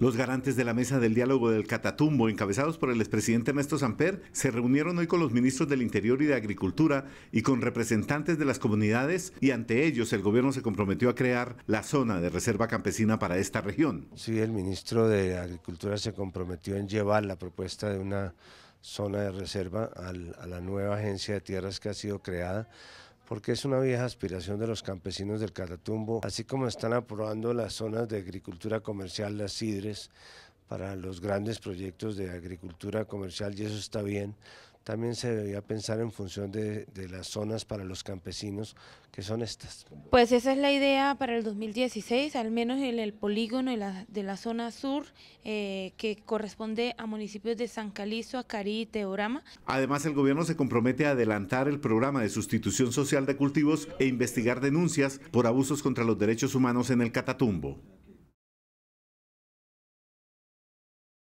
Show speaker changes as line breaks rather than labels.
Los garantes de la mesa del diálogo del Catatumbo, encabezados por el expresidente Ernesto Samper, se reunieron hoy con los ministros del Interior y de Agricultura y con representantes de las comunidades y ante ellos el gobierno se comprometió a crear la zona de reserva campesina para esta región.
Sí, el ministro de Agricultura se comprometió en llevar la propuesta de una zona de reserva a la nueva agencia de tierras que ha sido creada porque es una vieja aspiración de los campesinos del Catatumbo, así como están aprobando las zonas de agricultura comercial, las sidres, para los grandes proyectos de agricultura comercial y eso está bien. También se debería pensar en función de, las zonas para los campesinos, que son estas.
Pues esa es la idea para el 2016, al menos en el polígono de la, zona sur, eh, que corresponde a municipios de San Calizo, Acari y Teorama.
Además, el gobierno se compromete a adelantar el programa de sustitución social de cultivos e investigar denuncias por abusos contra
los derechos humanos en el Catatumbo.